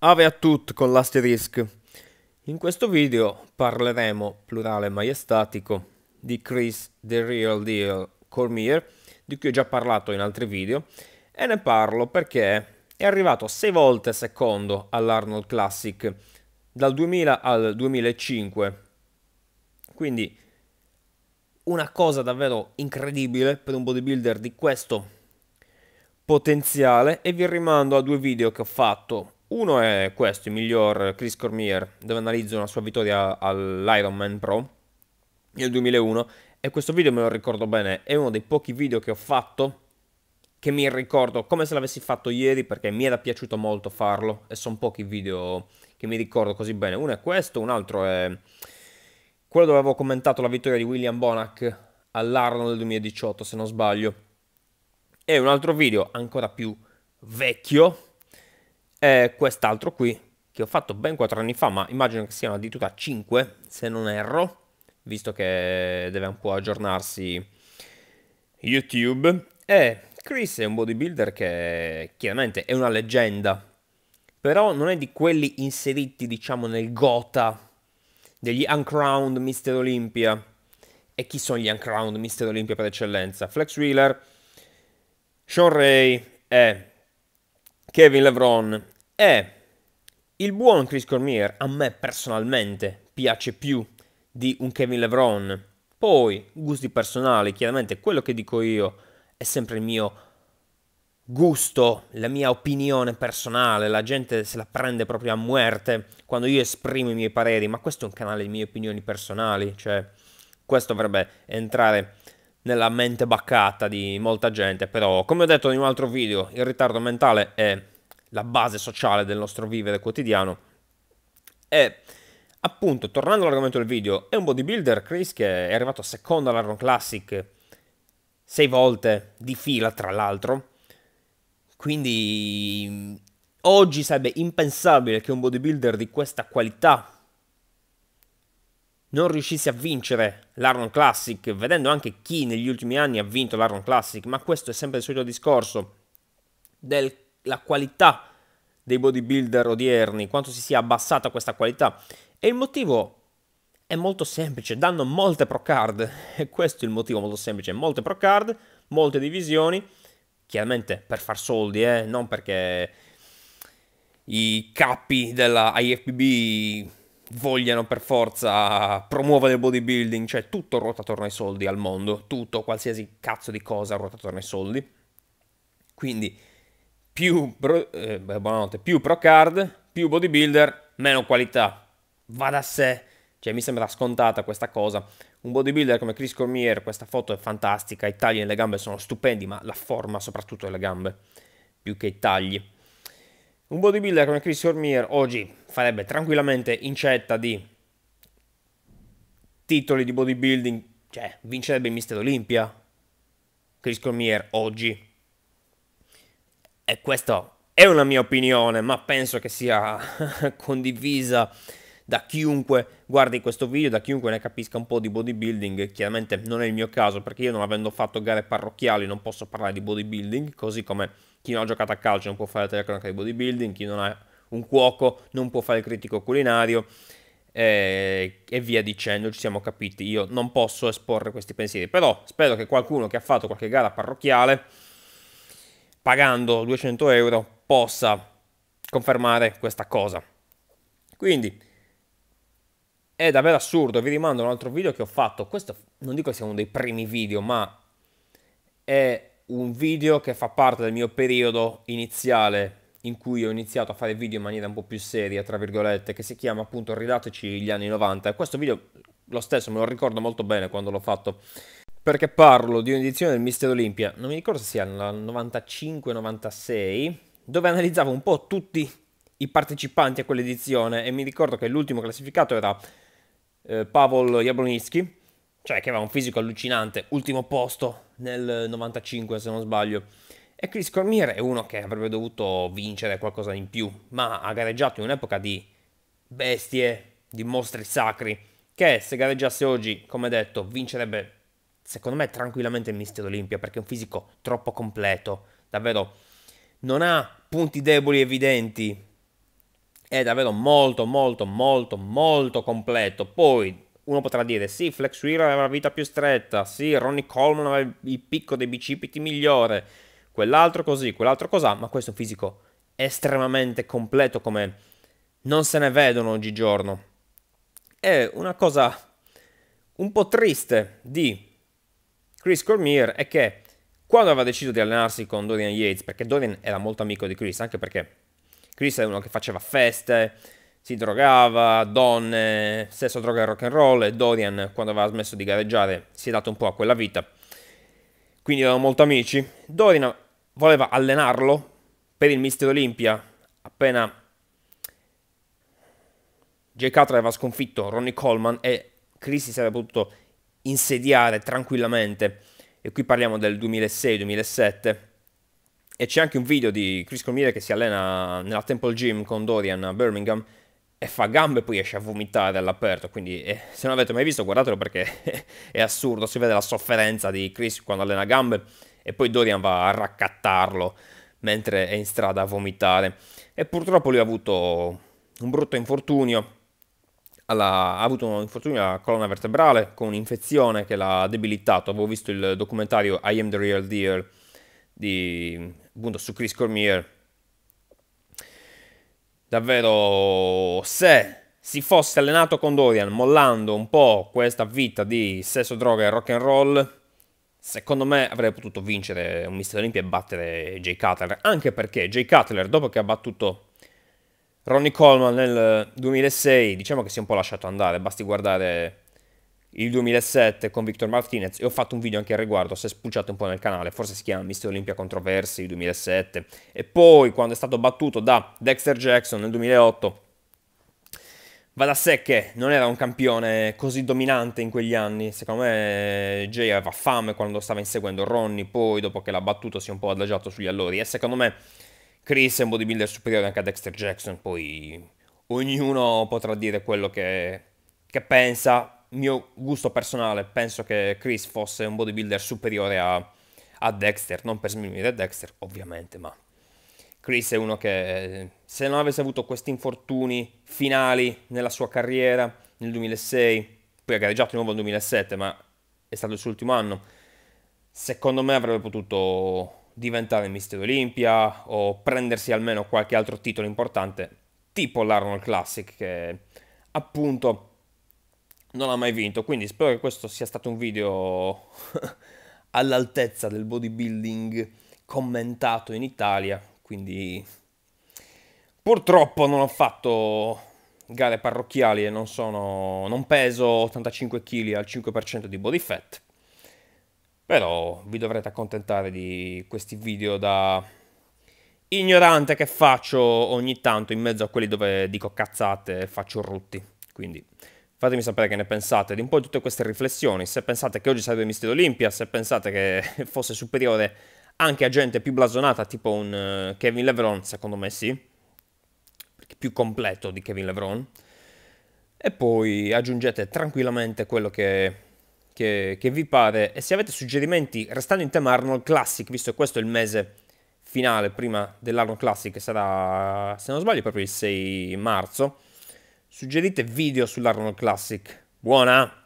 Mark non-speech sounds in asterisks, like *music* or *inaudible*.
Ave a tutti con l'asterisk. In questo video parleremo, plurale maestatico, di Chris The Real Deal Cormier, di cui ho già parlato in altri video, e ne parlo perché è arrivato 6 volte secondo all'Arnold Classic dal 2000 al 2005. Quindi una cosa davvero incredibile per un bodybuilder di questo potenziale e vi rimando a due video che ho fatto uno è questo, il miglior Chris Cormier, dove analizzo una sua vittoria all'Ironman Pro nel 2001 e questo video me lo ricordo bene, è uno dei pochi video che ho fatto che mi ricordo come se l'avessi fatto ieri perché mi era piaciuto molto farlo e sono pochi video che mi ricordo così bene. Uno è questo, un altro è quello dove avevo commentato la vittoria di William Bonac all'Arno del 2018 se non sbaglio. E un altro video ancora più vecchio e quest'altro qui, che ho fatto ben 4 anni fa, ma immagino che sia una addirittura 5, se non erro, visto che deve un po' aggiornarsi YouTube. E Chris è un bodybuilder che chiaramente è una leggenda, però non è di quelli inseriti, diciamo, nel gota degli uncrowned Mister Olympia. E chi sono gli uncrowned Mister Olympia per eccellenza? Flex Wheeler, Sean Ray e Kevin Lebron è il buon Chris Cormier, a me personalmente piace più di un Kevin Lebron. Poi, gusti personali, chiaramente quello che dico io è sempre il mio gusto, la mia opinione personale, la gente se la prende proprio a muerte quando io esprimo i miei pareri, ma questo è un canale di mie opinioni personali, cioè questo dovrebbe entrare nella mente baccata di molta gente, però come ho detto in un altro video, il ritardo mentale è la base sociale del nostro vivere quotidiano. E appunto, tornando all'argomento del video, è un bodybuilder Chris che è arrivato secondo all'Iron Classic sei volte di fila, tra l'altro. Quindi oggi sarebbe impensabile che un bodybuilder di questa qualità non riuscisse a vincere l'Arnold Classic, vedendo anche chi negli ultimi anni ha vinto l'Arnold Classic, ma questo è sempre il solito discorso del la qualità dei bodybuilder odierni, quanto si sia abbassata questa qualità. E il motivo è molto semplice, danno molte pro card, *laughs* e questo è il motivo molto semplice, molte pro card, molte divisioni, chiaramente per far soldi, eh? non perché i capi della IFBB vogliano per forza promuovere il bodybuilding, cioè tutto ruota attorno ai soldi al mondo, tutto, qualsiasi cazzo di cosa ruota attorno ai soldi. Quindi più, bro, eh, buonanotte, più pro card, più bodybuilder, meno qualità. Va da sé. Cioè, mi sembra scontata questa cosa. Un bodybuilder come Chris Cormier, questa foto è fantastica, i tagli nelle gambe sono stupendi, ma la forma soprattutto delle gambe, più che i tagli. Un bodybuilder come Chris Cormier oggi farebbe tranquillamente incetta di titoli di bodybuilding, cioè vincerebbe il Mister Olimpia. Chris Cormier oggi e questa è una mia opinione, ma penso che sia *laughs* condivisa da chiunque guardi questo video, da chiunque ne capisca un po' di bodybuilding, chiaramente non è il mio caso perché io non avendo fatto gare parrocchiali non posso parlare di bodybuilding, così come chi non ha giocato a calcio non può fare la telecronaca di bodybuilding, chi non ha un cuoco non può fare il critico culinario eh, e, via dicendo, ci siamo capiti, io non posso esporre questi pensieri, però spero che qualcuno che ha fatto qualche gara parrocchiale pagando 200 euro possa confermare questa cosa. Quindi è davvero assurdo, vi rimando a un altro video che ho fatto, questo non dico che sia uno dei primi video, ma è un video che fa parte del mio periodo iniziale in cui ho iniziato a fare video in maniera un po' più seria, tra virgolette, che si chiama appunto Ridateci gli anni 90 questo video lo stesso me lo ricordo molto bene quando l'ho fatto perché parlo di un'edizione del Mister Olimpia, non mi ricordo se sia la 95-96, dove analizzavo un po' tutti i partecipanti a quell'edizione e mi ricordo che l'ultimo classificato era eh, Pavel Jablonitsky, cioè che aveva un fisico allucinante, ultimo posto nel 95 se non sbaglio. E Chris Cormier è uno che avrebbe dovuto vincere qualcosa in più, ma ha gareggiato in un'epoca di bestie, di mostri sacri, che se gareggiasse oggi, come detto, vincerebbe secondo me tranquillamente il mister Olimpia perché è un fisico troppo completo, davvero non ha punti deboli evidenti, è davvero molto molto molto molto completo. Poi uno potrà dire sì, Flex Wheeler aveva la vita più stretta, sì, Ronnie Coleman aveva il picco dei bicipiti migliore, quell'altro così, quell'altro cos'ha, ma questo è un fisico estremamente completo come non se ne vedono oggigiorno. È una cosa un po' triste di Chris Cormier è che quando aveva deciso di allenarsi con Dorian Yates, perché Dorian era molto amico di Chris, anche perché Chris era uno che faceva feste, si drogava, donne, sesso, droga e rock and roll, e Dorian quando aveva smesso di gareggiare si è dato un po' a quella vita, quindi erano molto amici. Dorian voleva allenarlo per il Mister Olimpia, appena J. Cutler aveva sconfitto Ronnie Coleman e Chris si sarebbe potuto insediare tranquillamente. E qui parliamo del 2006-2007. E c'è anche un video di Chris Cormier che si allena nella Temple Gym con Dorian a Birmingham e fa gambe e poi esce a vomitare all'aperto. Quindi, eh, se non avete mai visto, guardatelo perché *laughs* è assurdo. Si vede la sofferenza di Chris quando allena gambe e poi Dorian va a raccattarlo mentre è in strada a vomitare. E purtroppo lui ha avuto un brutto infortunio alla, ha avuto un infortunio alla colonna vertebrale con un'infezione che l'ha debilitato. Avevo visto il documentario I Am the Real Deal di, appunto, su Chris Cormier. Davvero, se si fosse allenato con Dorian, mollando un po' questa vita di sesso, droga e rock and roll, secondo me avrebbe potuto vincere un Mister Olimpia e battere Jay Cutler. Anche perché Jay Cutler, dopo che ha battuto Ronnie Coleman nel 2006 diciamo che si è un po' lasciato andare, basti guardare il 2007 con Victor Martinez e ho fatto un video anche al riguardo, se spucciate un po' nel canale, forse si chiama Mister Olimpia Controversi 2007 e poi quando è stato battuto da Dexter Jackson nel 2008 va da sé che non era un campione così dominante in quegli anni, secondo me Jay aveva fame quando stava inseguendo Ronnie, poi dopo che l'ha battuto si è un po' adagiato sugli allori e secondo me Chris è un bodybuilder superiore anche a Dexter Jackson, poi ognuno potrà dire quello che, che pensa. Mio gusto personale, penso che Chris fosse un bodybuilder superiore a, a Dexter, non per sminuire Dexter ovviamente, ma Chris è uno che se non avesse avuto questi infortuni finali nella sua carriera nel 2006, poi ha gareggiato di nuovo nel 2007, ma è stato il suo ultimo anno, secondo me avrebbe potuto diventare Mister Olimpia o prendersi almeno qualche altro titolo importante, tipo l'Arnold Classic che appunto non ha mai vinto. Quindi spero che questo sia stato un video *laughs* all'altezza del bodybuilding commentato in Italia. Quindi purtroppo non ho fatto gare parrocchiali e non, sono, non peso 85 kg al 5% di body fat però vi dovrete accontentare di questi video da ignorante che faccio ogni tanto in mezzo a quelli dove dico cazzate e faccio rutti. Quindi fatemi sapere che ne pensate di un po' di tutte queste riflessioni. Se pensate che oggi sarebbe Mister Olimpia, se pensate che *laughs* fosse superiore anche a gente più blasonata, tipo un eh, Kevin Levron, secondo me sì, perché più completo di Kevin Levron. E poi aggiungete tranquillamente quello che che, che, vi pare e se avete suggerimenti, restando in tema Arnold Classic, visto che questo è il mese finale prima dell'Arnold Classic, che sarà, se non sbaglio, proprio il 6 marzo, suggerite video sull'Arnold Classic. Buona!